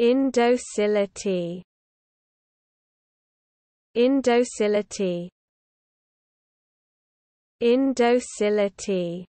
Indocility Indocility Indocility